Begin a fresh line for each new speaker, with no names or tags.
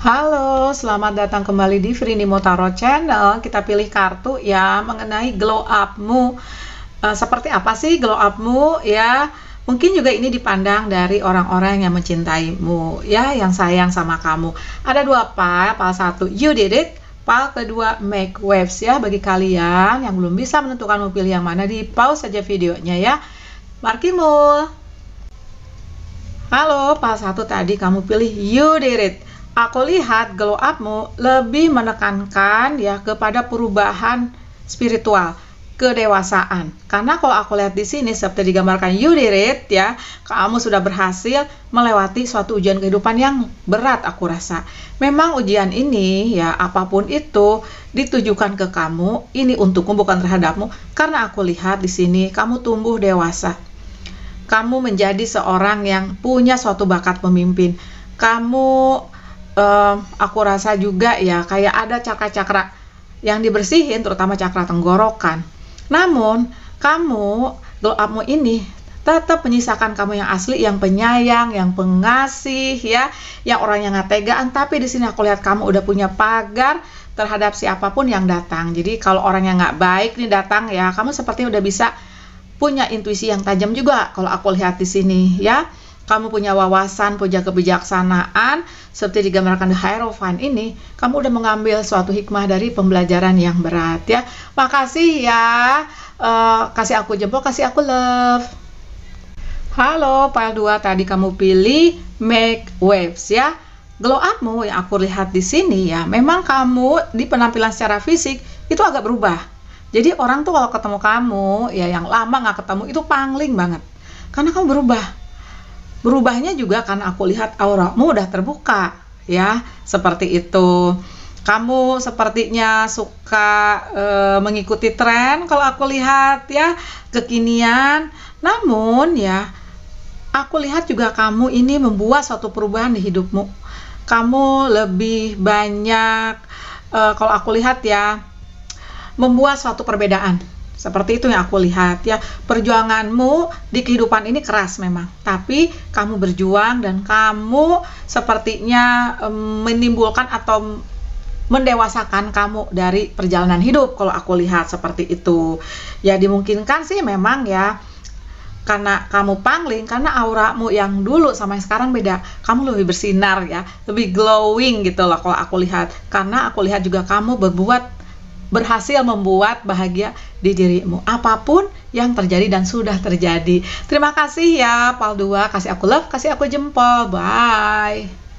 Halo, selamat datang kembali di Frini Motaro Channel. Kita pilih kartu ya mengenai glow upmu. E, seperti apa sih glow upmu ya? Mungkin juga ini dipandang dari orang-orang yang mencintaimu ya, yang sayang sama kamu. Ada dua pal, pal satu you did it, pal kedua make waves ya. Bagi kalian yang belum bisa menentukan mau pilih yang mana, di pause saja videonya ya. Markimul. Halo, pal satu tadi kamu pilih you did it aku lihat glow upmu lebih menekankan ya kepada perubahan spiritual kedewasaan. Karena kalau aku lihat di sini seperti digambarkan you did it ya, kamu sudah berhasil melewati suatu ujian kehidupan yang berat aku rasa. Memang ujian ini ya apapun itu ditujukan ke kamu, ini untukmu bukan terhadapmu karena aku lihat di sini kamu tumbuh dewasa. Kamu menjadi seorang yang punya suatu bakat pemimpin. Kamu uh, aku rasa juga ya kayak ada cakra-cakra yang dibersihin terutama cakra tenggorokan. Namun, kamu doamu ini tetap menyisakan kamu yang asli, yang penyayang, yang pengasih ya, yang orang yang nggak tegaan. Tapi di sini aku lihat kamu udah punya pagar terhadap siapapun yang datang. Jadi kalau orang yang nggak baik nih datang ya, kamu seperti udah bisa punya intuisi yang tajam juga kalau aku lihat di sini ya kamu punya wawasan, punya kebijaksanaan, seperti digambarkan di Hierophant ini, kamu udah mengambil suatu hikmah dari pembelajaran yang berat ya. Makasih ya, uh, kasih aku jempol, kasih aku love. Halo, file 2 tadi kamu pilih make waves ya. Glow upmu yang aku lihat di sini ya, memang kamu di penampilan secara fisik itu agak berubah. Jadi orang tuh kalau ketemu kamu ya yang lama nggak ketemu itu pangling banget, karena kamu berubah Berubahnya juga karena aku lihat auramu udah terbuka, ya, seperti itu. Kamu sepertinya suka e, mengikuti tren kalau aku lihat ya, kekinian. Namun ya, aku lihat juga kamu ini membuat suatu perubahan di hidupmu. Kamu lebih banyak e, kalau aku lihat ya membuat suatu perbedaan seperti itu yang aku lihat ya. Perjuanganmu di kehidupan ini keras memang, tapi kamu berjuang dan kamu sepertinya menimbulkan atau mendewasakan kamu dari perjalanan hidup kalau aku lihat seperti itu. Ya dimungkinkan sih memang ya karena kamu pangling karena auramu yang dulu sama yang sekarang beda kamu lebih bersinar ya lebih glowing gitu loh kalau aku lihat karena aku lihat juga kamu berbuat berhasil membuat bahagia di dirimu apapun yang terjadi dan sudah terjadi. Terima kasih ya Pal dua kasih aku love, kasih aku jempol. Bye.